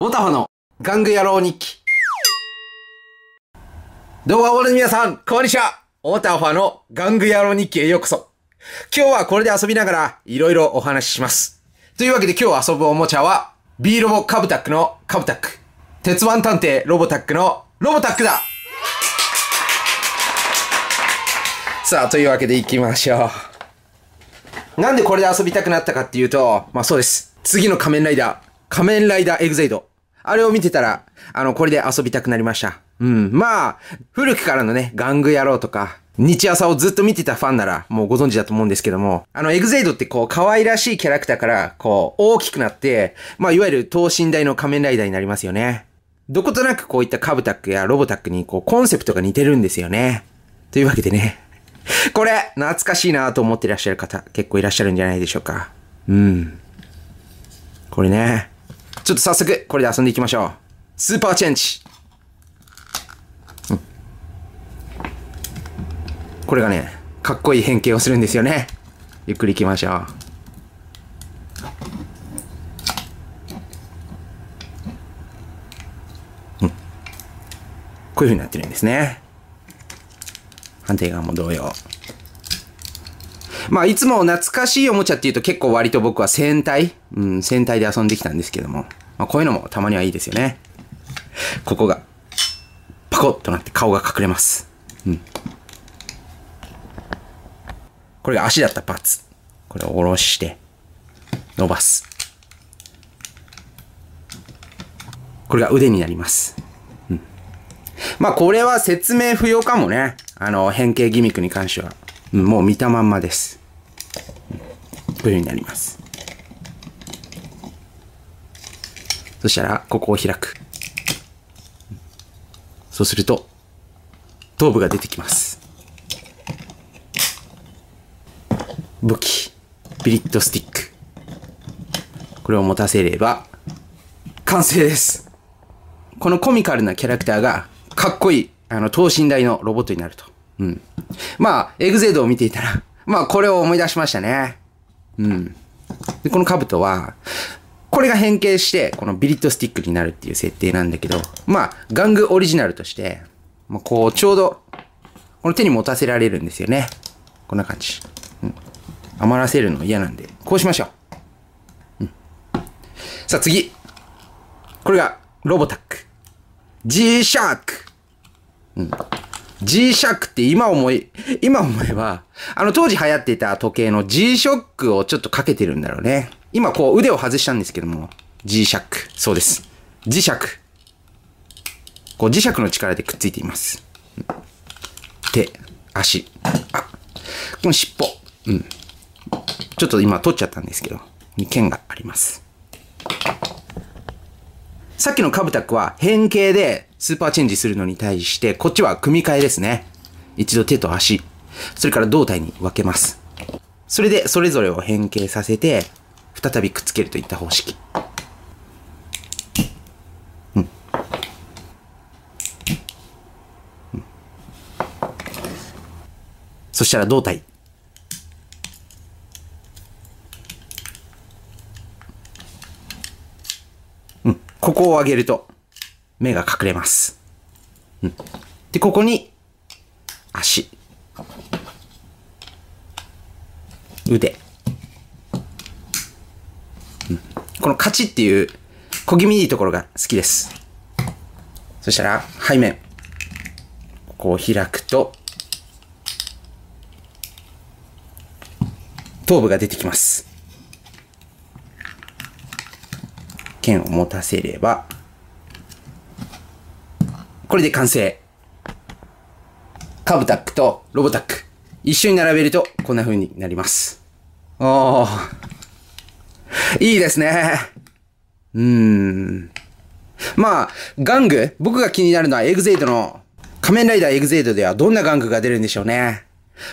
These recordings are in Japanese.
モタファの玩具野郎日記。動画をの皆さん、こんにちは。モタファの玩具野郎日記へようこそ。今日はこれで遊びながらいろいろお話しします。というわけで今日遊ぶおもちゃは、B ロボカブタックのカブタック。鉄腕探偵ロボタックのロボタックださあ、というわけで行きましょう。なんでこれで遊びたくなったかっていうと、まあそうです。次の仮面ライダー、仮面ライダーエグゼイド。あれを見てたら、あの、これで遊びたくなりました。うん。まあ、古くからのね、玩具野郎とか、日朝をずっと見てたファンなら、もうご存知だと思うんですけども、あの、エグゼイドってこう、可愛らしいキャラクターから、こう、大きくなって、まあ、いわゆる等身大の仮面ライダーになりますよね。どことなくこういったカブタックやロボタックに、こう、コンセプトが似てるんですよね。というわけでね、これ、懐かしいなと思っていらっしゃる方、結構いらっしゃるんじゃないでしょうか。うん。これね。ちょっと早速、これで遊んでいきましょう。スーパーチェンジ。これがね、かっこいい変形をするんですよね。ゆっくり行きましょう。こういうふうになってるんですね。反対側も同様。まあ、いつも懐かしいおもちゃっていうと結構割と僕は戦隊、うん、戦隊で遊んできたんですけども、まあ、こういうのもたまにはいいですよね。ここが、パコッとなって顔が隠れます。うん。これが足だったパーツ。これを下ろして、伸ばす。これが腕になります。うん。まあ、これは説明不要かもね。あの、変形ギミックに関しては。うん、もう見たまんまです。といううになります。そしたら、ここを開く。そうすると、頭部が出てきます。武器、ビリットスティック。これを持たせれば、完成です。このコミカルなキャラクターが、かっこいい、あの、等身大のロボットになると。うん。まあ、エグゼードを見ていたら、まあ、これを思い出しましたね。うん。で、この兜は、これが変形して、このビリットスティックになるっていう設定なんだけど、まあ、玩具オリジナルとして、まあ、こう、ちょうど、この手に持たせられるんですよね。こんな感じ。うん、余らせるの嫌なんで、こうしましょう。うん、さあ、次。これが、ロボタック。G シャーク。うん。G シャックって今思い、今思えば、あの当時流行っていた時計の G ショックをちょっとかけてるんだろうね。今こう腕を外したんですけども、G シャック。そうです。磁石。こう磁石の力でくっついています。手、足、あ、この尻尾。うん。ちょっと今取っちゃったんですけど、2剣があります。さっきのカブタクは変形でスーパーチェンジするのに対して、こっちは組み替えですね。一度手と足、それから胴体に分けます。それでそれぞれを変形させて、再びくっつけるといった方式。うん、そしたら胴体こを上げると、目が隠れます。うん、で、ここに、足。腕。うん、この勝ちっていう、小気味いいところが好きです。そしたら、背面。ここを開くと、頭部が出てきます。剣を持たせれば、これで完成。カブタックとロボタック。一緒に並べると、こんな風になります。おー。いいですね。うーん。まあ、玩具僕が気になるのはエグゼイドの、仮面ライダーエグゼイドではどんな玩具が出るんでしょうね。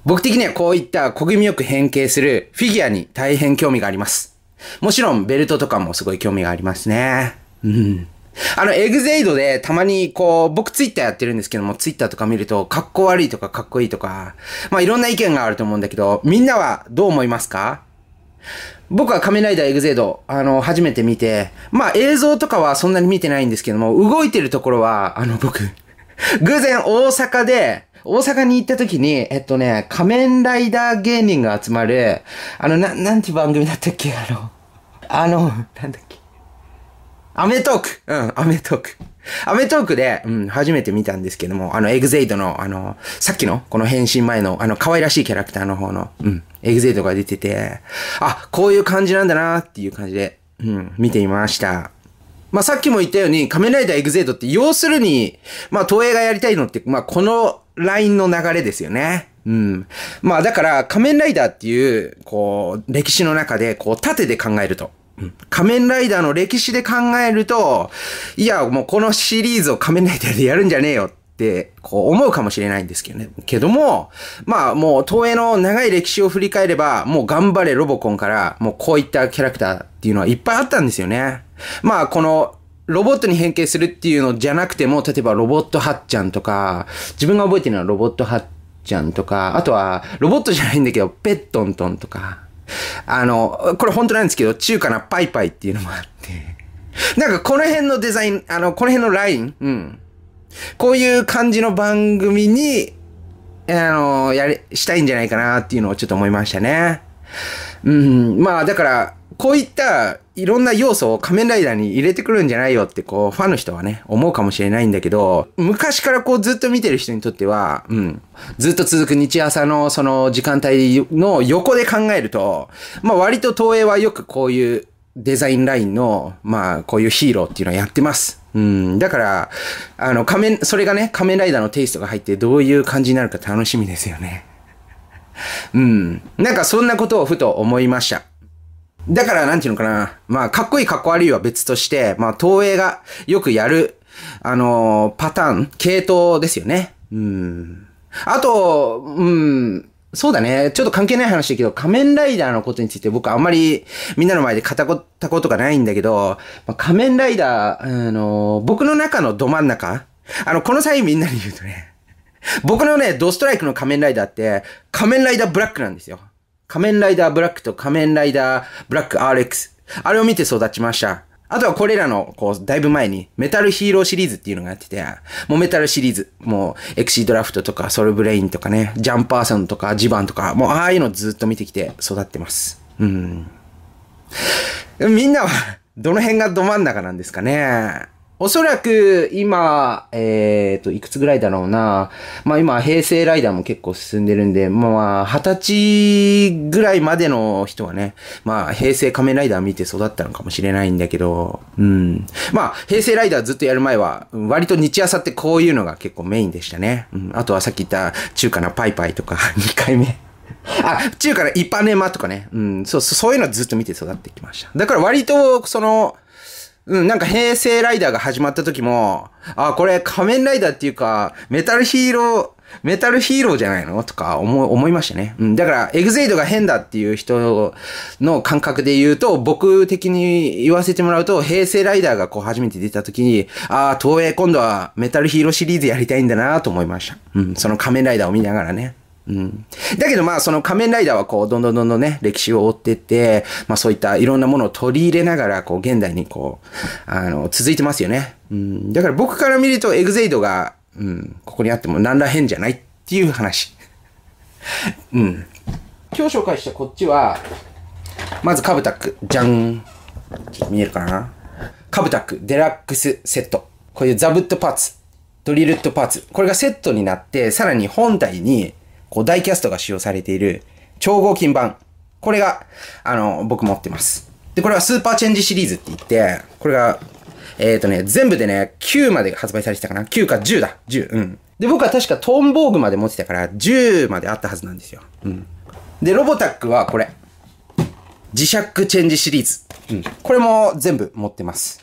僕的にはこういった小気よく変形するフィギュアに大変興味があります。もちろんベルトとかもすごい興味がありますね。うん。あの、エグゼイドでたまにこう、僕ツイッターやってるんですけども、ツイッターとか見ると、かっこ悪いとかかっこいいとか、まあいろんな意見があると思うんだけど、みんなはどう思いますか僕は仮面ライダーエグゼイド、あの、初めて見て、まあ映像とかはそんなに見てないんですけども、動いてるところは、あの僕偶然大阪で、大阪に行った時に、えっとね、仮面ライダー芸人が集まる、あの、な、なんて番組だったっけあの、あの、なんだっけ。アメトークうん、アメトーク。アメトークで、うん、初めて見たんですけども、あの、エグゼイドの、あの、さっきの、この変身前の、あの、可愛らしいキャラクターの方の、うん、エグゼイドが出てて、あ、こういう感じなんだなっていう感じで、うん、見ていました。まあ、さっきも言ったように、仮面ライダーエグゼイドって、要するに、まあ、東映がやりたいのって、まあ、このラインの流れですよね。うん。まあだから仮面ライダーっていう、こう、歴史の中で、こう、縦で考えると。仮面ライダーの歴史で考えると、いや、もうこのシリーズを仮面ライダーでやるんじゃねえよって、こう思うかもしれないんですけどね。けども、まあもう東映の長い歴史を振り返れば、もう頑張れロボコンから、もうこういったキャラクターっていうのはいっぱいあったんですよね。まあこの、ロボットに変形するっていうのじゃなくても、例えばロボットハッちゃんとか、自分が覚えてるのはロボットハッちゃんとか、あとは、ロボットじゃないんだけど、ペットントンとか、あの、これ本当なんですけど、中華なパイパイっていうのもあって、なんかこの辺のデザイン、あの、この辺のライン、うん。こういう感じの番組に、あの、やり、したいんじゃないかなっていうのをちょっと思いましたね。うん、まあだから、こういったいろんな要素を仮面ライダーに入れてくるんじゃないよってこうファンの人はね思うかもしれないんだけど昔からこうずっと見てる人にとっては、うん、ずっと続く日朝のその時間帯の横で考えると、まあ割と東映はよくこういうデザインラインの、まあこういうヒーローっていうのはやってます。うん、だから、あの仮面、それがね仮面ライダーのテイストが入ってどういう感じになるか楽しみですよね。うん。なんかそんなことをふと思いました。だから、なんていうのかな。まあ、かっこいいかっこ悪いは別として、まあ、東映がよくやる、あのー、パターン、系統ですよね。うん。あと、うん、そうだね。ちょっと関係ない話だけど、仮面ライダーのことについて僕あんまりみんなの前で語ったことがないんだけど、まあ、仮面ライダー、あのー、僕の中のど真ん中あの、この際みんなに言うとね、僕のね、ドストライクの仮面ライダーって、仮面ライダーブラックなんですよ。仮面ライダーブラックと仮面ライダーブラック RX。あれを見て育ちました。あとはこれらの、こう、だいぶ前に、メタルヒーローシリーズっていうのがやってて、もうメタルシリーズ、もう、エクシードラフトとか、ソルブレインとかね、ジャンパーソンとか、ジバンとか、もう、ああいうのずっと見てきて育ってます。うん。みんなは、どの辺がど真ん中なんですかねおそらく今、えっ、ー、と、いくつぐらいだろうな。まあ今、平成ライダーも結構進んでるんで、まあ、二十歳ぐらいまでの人はね、まあ、平成仮面ライダー見て育ったのかもしれないんだけど、うん。まあ、平成ライダーずっとやる前は、割と日朝ってこういうのが結構メインでしたね。うん。あとはさっき言った中華なパイパイとか、2 回目。あ、中華のイパネマとかね。うん、そう、そういうのずっと見て育ってきました。だから割と、その、うん、なんか平成ライダーが始まった時も、あ、これ仮面ライダーっていうか、メタルヒーロー、メタルヒーローじゃないのとか思、思いましたね。うん。だから、エグゼイドが変だっていう人の感覚で言うと、僕的に言わせてもらうと、平成ライダーがこう初めて出た時に、ああ、東映今度はメタルヒーローシリーズやりたいんだなと思いました。うん。その仮面ライダーを見ながらね。うん、だけどまあその仮面ライダーはこうどんどんどんどんね歴史を追ってって、まあそういったいろんなものを取り入れながらこう現代にこうあの続いてますよね、うん。だから僕から見るとエグゼイドが、うん、ここにあっても何ら変じゃないっていう話。うん。今日紹介したこっちは、まずカブタック。じゃん。ちょっと見えるかなカブタックデラックスセット。こういうザブットパーツ、ドリルットパーツ。これがセットになって、さらに本体にこう、ダイキャストが使用されている、超合金版。これが、あの、僕持ってます。で、これはスーパーチェンジシリーズって言って、これが、えっ、ー、とね、全部でね、9まで発売されてたかな ?9 か10だ。10。うん。で、僕は確かトンボーグまで持ってたから、10まであったはずなんですよ。うん。で、ロボタックはこれ。磁石チェンジシリーズ。うん。これも全部持ってます。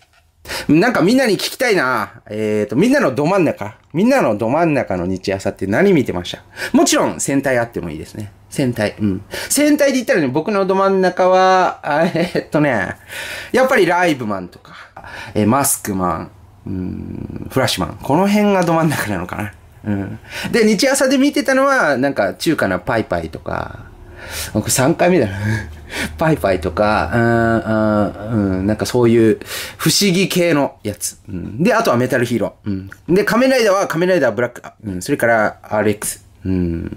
なんかみんなに聞きたいな。えっ、ー、と、みんなのど真ん中。みんなのど真ん中の日朝って何見てましたもちろん戦隊あってもいいですね。戦隊。うん。戦隊で言ったらね、僕のど真ん中は、えー、っとね、やっぱりライブマンとか、えー、マスクマン、うん、フラッシュマン。この辺がど真ん中なのかな。うん。で、日朝で見てたのは、なんか中華なパイパイとか、僕3回目だな。パイパイとか、うん、うん、なんかそういう不思議系のやつ。うん、で、あとはメタルヒーロー。うん、で、仮面ライダーは仮面ライダーブラック、うん、それから RX。うん、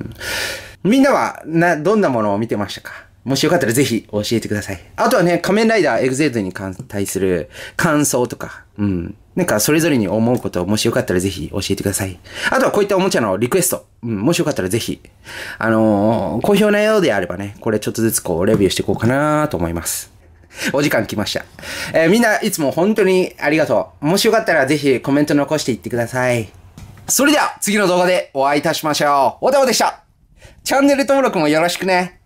みんなは、な、どんなものを見てましたかもしよかったらぜひ教えてください。あとはね、仮面ライダーエグゼードに対する感想とか、うん。なんかそれぞれに思うことをもしよかったらぜひ教えてください。あとはこういったおもちゃのリクエストうん、もしよかったらぜひ、あのー、好評なようであればね、これちょっとずつこう、レビューしていこうかなと思います。お時間来ました。えー、みんないつも本当にありがとう。もしよかったらぜひコメント残していってください。それでは次の動画でお会いいたしましょう。おでおでした。チャンネル登録もよろしくね。